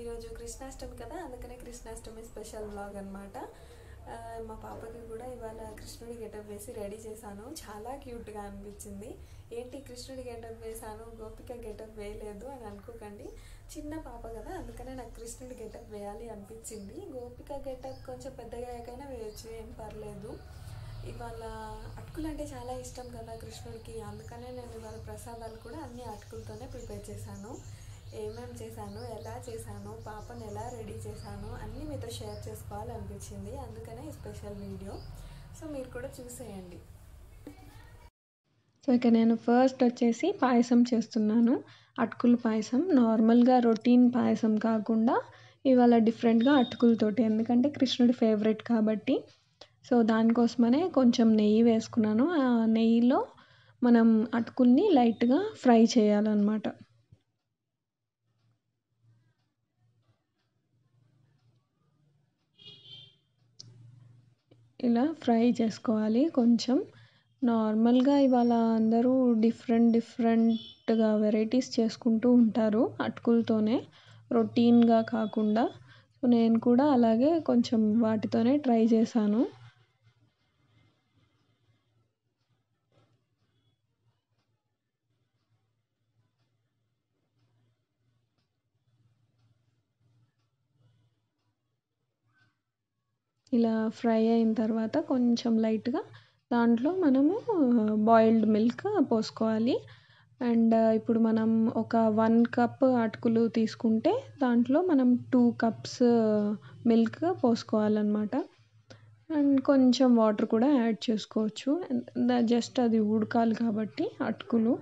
ఈరోజు కృష్ణాష్టమి కదా అందుకనే కృష్ణాష్టమి స్పెషల్ బ్లాగ్ అనమాట మా పాపకి కూడా ఇవాళ కృష్ణుడి గెటప్ వేసి రెడీ చేశాను చాలా క్యూట్గా అనిపించింది ఏంటి కృష్ణుడి గెటప్ వేశాను గోపిక గెటప్ వేయలేదు అని అనుకోకండి చిన్న పాప కదా అందుకనే నాకు కృష్ణుడి గెటప్ వేయాలి అనిపించింది గోపిక గెటప్ కొంచెం పెద్దగా అయ్యాకైనా వేయచ్చు ఏం పర్లేదు ఇవాళ అటుకులు అంటే చాలా ఇష్టం కదా కృష్ణుడికి అందుకనే నేను ఇవాళ ప్రసాదాలు కూడా అన్ని అటుకులతోనే ప్రిపేర్ చేశాను ఏమేమి చేశాను ఎలా చేశాను పాపను ఎలా రెడీ చేశాను అన్నీ మీతో షేర్ చేసుకోవాలనిపించింది అందుకనే ఈ స్పెషల్ వీడియో సో మీరు కూడా చూసేయండి సో ఇక నేను ఫస్ట్ వచ్చేసి పాయసం చేస్తున్నాను అటుకులు పాయసం నార్మల్గా రొటీన్ పాయసం కాకుండా ఇవాళ డిఫరెంట్గా అటుకులతోటి ఎందుకంటే కృష్ణుడి ఫేవరెట్ కాబట్టి సో దానికోసమనే కొంచెం నెయ్యి వేసుకున్నాను ఆ నెయ్యిలో మనం అటుకుల్ని లైట్గా ఫ్రై చేయాలన్నమాట ఇలా ఫ్రై చేసుకోవాలి కొంచెం నార్మల్గా ఇవాళ అందరూ డిఫరెంట్ డిఫరెంట్గా వెరైటీస్ చేసుకుంటూ ఉంటారు అటుకులతోనే రొటీన్గా కాకుండా నేను కూడా అలాగే కొంచెం వాటితోనే ట్రై చేశాను ఇలా ఫ్రై అయిన తర్వాత కొంచెం లైట్గా దాంట్లో మనము బాయిల్డ్ మిల్క్ పోసుకోవాలి అండ్ ఇప్పుడు మనం ఒక వన్ కప్ అటుకులు తీసుకుంటే దాంట్లో మనం టూ కప్స్ మిల్క్ పోసుకోవాలన్నమాట అండ్ కొంచెం వాటర్ కూడా యాడ్ చేసుకోవచ్చు జస్ట్ అది ఉడకాలి కాబట్టి అటుకులు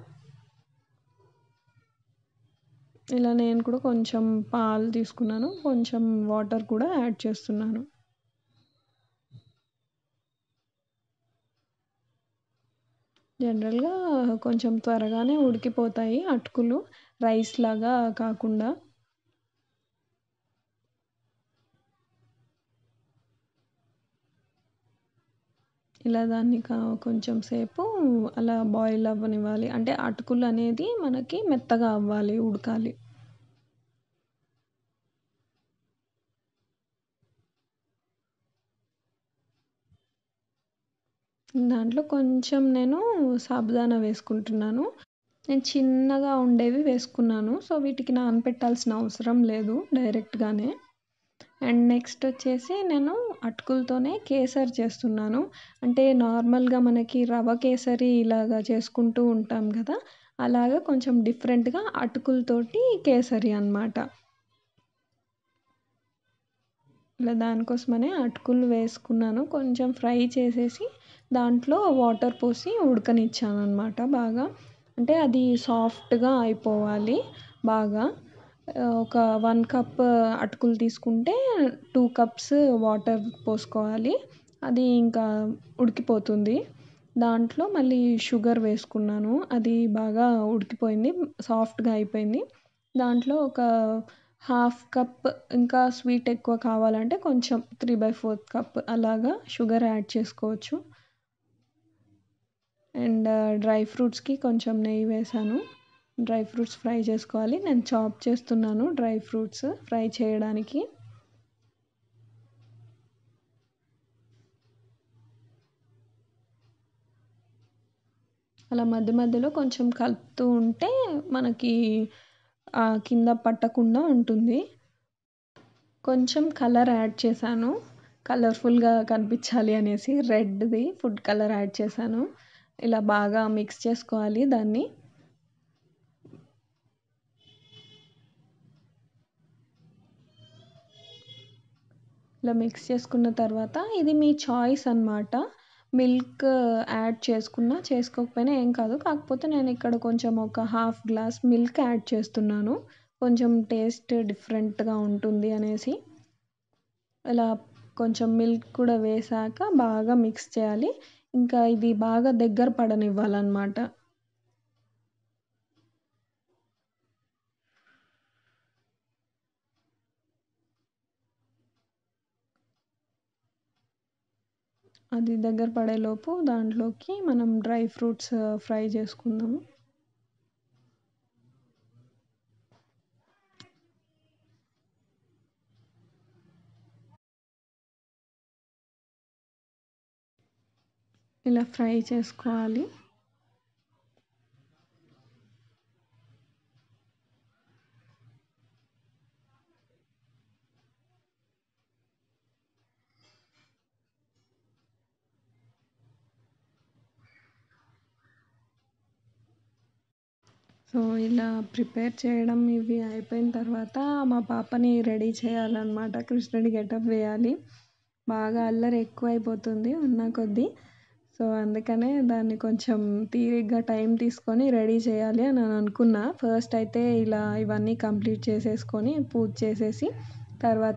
ఇలా నేను కూడా కొంచెం పాలు తీసుకున్నాను కొంచెం వాటర్ కూడా యాడ్ చేస్తున్నాను జనరల్గా కొంచెం త్వరగానే ఉడికిపోతాయి అటుకులు రైస్ లాగా కాకుండా ఇలా దాన్ని కా కొంచెం సేపు అలా బాయిల్ అవ్వనివ్వాలి అంటే అటుకులు అనేది మనకి మెత్తగా అవ్వాలి ఉడకాలి దాంట్లో కొంచెం నేను సాబుదానా వేసుకుంటున్నాను నేను చిన్నగా ఉండేవి వేసుకున్నాను సో వీటికి పెట్టాల్సిన అవసరం లేదు డైరెక్ట్గానే అండ్ నెక్స్ట్ వచ్చేసి నేను అటుకులతోనే కేసరి చేస్తున్నాను అంటే నార్మల్గా మనకి రవ కేసరి ఇలాగా చేసుకుంటూ ఉంటాం కదా అలాగా కొంచెం డిఫరెంట్గా అటుకులతోటి కేసరి అనమాట ఇలా దానికోసమనే అటుకులు వేసుకున్నాను కొంచెం ఫ్రై చేసేసి దాంట్లో వాటర్ పోసి ఉడకనిచ్చాను అనమాట బాగా అంటే అది సాఫ్ట్గా అయిపోవాలి బాగా ఒక వన్ కప్ అటుకులు తీసుకుంటే టూ కప్స్ వాటర్ పోసుకోవాలి అది ఇంకా ఉడికిపోతుంది దాంట్లో మళ్ళీ షుగర్ వేసుకున్నాను అది బాగా ఉడికిపోయింది సాఫ్ట్గా అయిపోయింది దాంట్లో ఒక హాఫ్ కప్ ఇంకా స్వీట్ ఎక్కువ కావాలంటే కొంచెం త్రీ బై ఫోర్త్ కప్ అలాగా షుగర్ యాడ్ చేసుకోవచ్చు అండ్ డ్రై ఫ్రూట్స్కి కొంచెం నెయ్యి వేసాను డ్రై ఫ్రూట్స్ ఫ్రై చేసుకోవాలి నేను చాప్ చేస్తున్నాను డ్రై ఫ్రూట్స్ ఫ్రై చేయడానికి అలా మధ్య మధ్యలో కొంచెం కలుపుతూ ఉంటే మనకి కింద పట్టకుండా ఉంటుంది కొంచెం కలర్ యాడ్ చేశాను కలర్ఫుల్గా కనిపించాలి అనేసి రెడ్ది ఫుడ్ కలర్ యాడ్ చేశాను ఇలా బాగా మిక్స్ చేసుకోవాలి దాన్ని ఇలా మిక్స్ చేసుకున్న తర్వాత ఇది మీ చాయిస్ అనమాట మిల్క్ యాడ్ చేసుకున్నా చేసుకోకపోయినా ఏం కాదు కాకపోతే నేను ఇక్కడ కొంచెం ఒక హాఫ్ గ్లాస్ మిల్క్ యాడ్ చేస్తున్నాను కొంచెం టేస్ట్ డిఫరెంట్గా ఉంటుంది అనేసి ఇలా కొంచెం మిల్క్ కూడా వేసాక బాగా మిక్స్ చేయాలి ఇంకా ఇది బాగా దగ్గర పడనివ్వాలన్నమాట అది దగ్గర పడేలోపు దాంట్లోకి మనం డ్రై ఫ్రూట్స్ ఫ్రై చేసుకుందాము ఇలా ఫ్రై చేసుకోవాలి సో ఇలా ప్రిపేర్ చేయడం ఇవి అయిపోయిన తర్వాత మా పాపని రెడీ చేయాలన్నమాట కృష్ణుడి గెటప్ వేయాలి బాగా అల్లరి ఎక్కువైపోతుంది ఉన్న కొద్దీ సో అందుకనే దాన్ని కొంచెం తీరిగ్గా టైం తీసుకొని రెడీ చేయాలి అని నేను అనుకున్నా ఫస్ట్ అయితే ఇలా ఇవన్నీ కంప్లీట్ చేసేసుకొని పూజ చేసేసి తర్వాత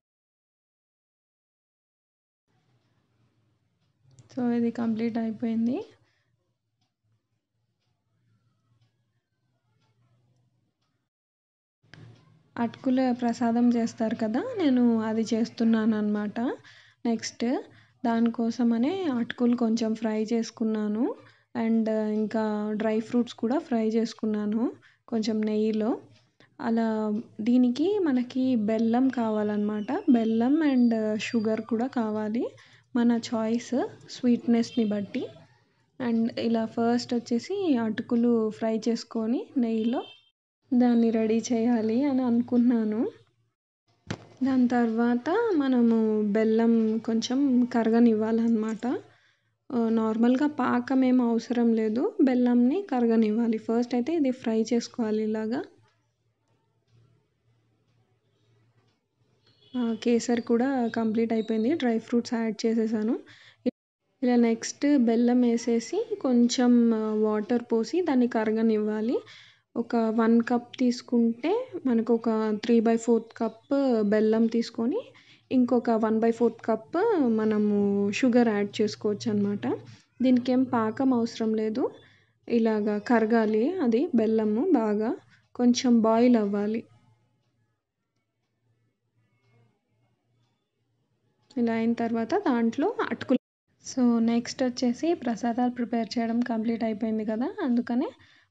సో ఇది కంప్లీట్ అయిపోయింది అటుకుల ప్రసాదం చేస్తారు కదా నేను అది చేస్తున్నాను అనమాట నెక్స్ట్ దానికోసమనే అటుకులు కొంచెం ఫ్రై చేసుకున్నాను అండ్ ఇంకా డ్రై ఫ్రూట్స్ కూడా ఫ్రై చేసుకున్నాను కొంచెం నెయ్యిలో అలా దీనికి మనకి బెల్లం కావాలన్నమాట బెల్లం అండ్ షుగర్ కూడా కావాలి మన చాయిస్ స్వీట్నెస్ని బట్టి అండ్ ఇలా ఫస్ట్ వచ్చేసి అటుకులు ఫ్రై చేసుకొని నెయ్యిలో దాన్ని రెడీ చేయాలి అని అనుకున్నాను దాని తర్వాత మనము బెల్లం కొంచెం కరగనివ్వాలన్నమాట నార్మల్గా పాకం ఏం అవసరం లేదు బెల్లంని కరగనివ్వాలి ఫస్ట్ అయితే ఇది ఫ్రై చేసుకోవాలి ఇలాగా కేసర్ కూడా కంప్లీట్ అయిపోయింది డ్రై ఫ్రూట్స్ యాడ్ చేసేసాను ఇలా నెక్స్ట్ బెల్లం వేసేసి కొంచెం వాటర్ పోసి దాన్ని కరగనివ్వాలి ఒక వన్ కప్ తీసుకుంటే మనకు ఒక త్రీ బై ఫోర్త్ కప్ బెల్లం తీసుకొని ఇంకొక వన్ బై ఫోర్త్ కప్ మనము షుగర్ యాడ్ చేసుకోవచ్చు అనమాట దీనికి ఏం పాకం అవసరం లేదు ఇలాగ కరగాలి అది బెల్లము బాగా కొంచెం బాయిల్ అవ్వాలి ఇలా అయిన తర్వాత దాంట్లో అటుకులు సో నెక్స్ట్ వచ్చేసి ప్రసాదాలు ప్రిపేర్ చేయడం కంప్లీట్ అయిపోయింది కదా అందుకనే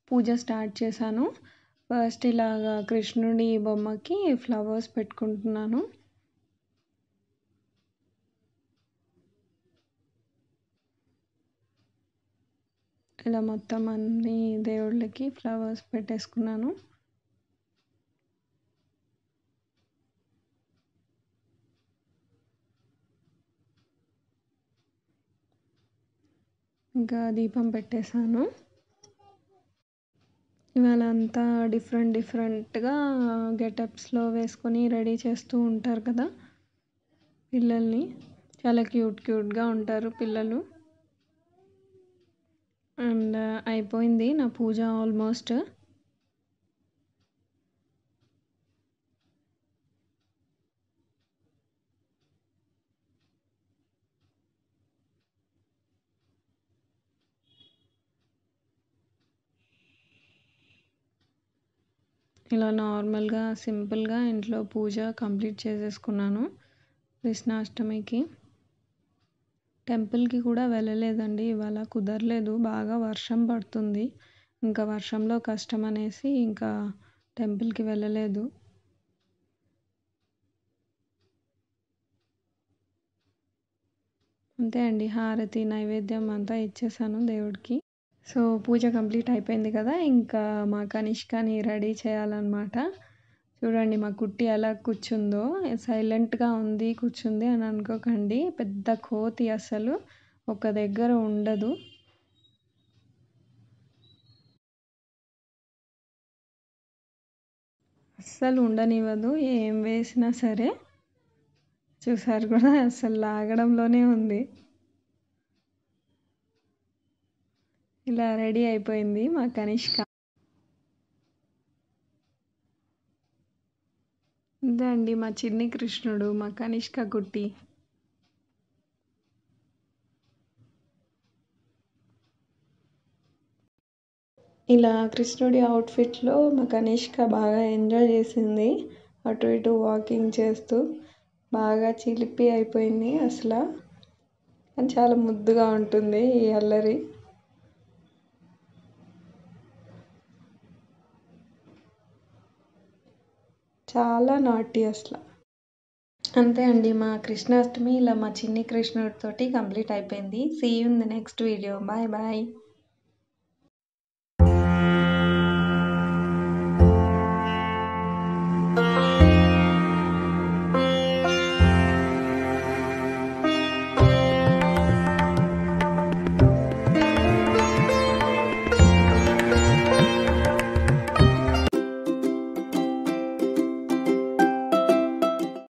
పూజ స్టార్ట్ చేశాను ఫస్ట్ ఇలాగా కృష్ణుడి బొమ్మకి ఫ్లవర్స్ పెట్టుకుంటున్నాను ఇలా మొత్తం అన్ని దేవుళ్ళకి ఫ్లవర్స్ పెట్టేసుకున్నాను ఇంకా దీపం పెట్టేశాను ఇవాళ అంతా డిఫరెంట్ డిఫరెంట్గా గెటప్స్లో వేసుకొని రెడీ చేస్తూ ఉంటారు కదా పిల్లల్ని చాలా క్యూట్ క్యూట్గా ఉంటారు పిల్లలు అండ్ అయిపోయింది నా పూజ ఆల్మోస్ట్ ఇలా నార్మల్గా సింపుల్గా ఇంట్లో పూజ కంప్లీట్ చేసేసుకున్నాను కృష్ణాష్టమికి టెంపుల్కి కూడా వెళ్ళలేదండి ఇవాళ కుదరలేదు బాగా వర్షం పడుతుంది ఇంకా వర్షంలో కష్టం అనేసి ఇంకా టెంపుల్కి వెళ్ళలేదు అంతే అండి హారతి నైవేద్యం అంతా ఇచ్చేసాను దేవుడికి సో పూజ కంప్లీట్ అయిపోయింది కదా ఇంకా మా కనిష్కని రెడీ చేయాలన్నమాట చూడండి మా కుట్టి ఎలా కూర్చుందో సైలెంట్గా ఉంది కూర్చుంది అని అనుకోకండి పెద్ద కోతి అసలు ఒక దగ్గర ఉండదు అస్సలు ఉండనివ్వదు ఏం వేసినా సరే చూసారు కూడా అసలు లాగడంలోనే ఉంది ఇలా రెడీ అయిపోయింది మా కనిష్క ఇదండి మా చిన్ని కృష్ణుడు మా కనిష్క గుట్టి ఇలా కృష్ణుడి అవుట్ఫిట్లో మా కనిష్క బాగా ఎంజాయ్ చేసింది అటు ఇటు వాకింగ్ చేస్తూ బాగా చిలిపి అయిపోయింది అసలు కానీ చాలా ముద్దుగా ఉంటుంది ఈ అల్లరి చాలా నాటి అసలు అంతే అండి మా కృష్ణాష్టమి ఇలా మా చిన్ని కృష్ణుడితోటి కంప్లీట్ అయిపోయింది see you in the next video bye bye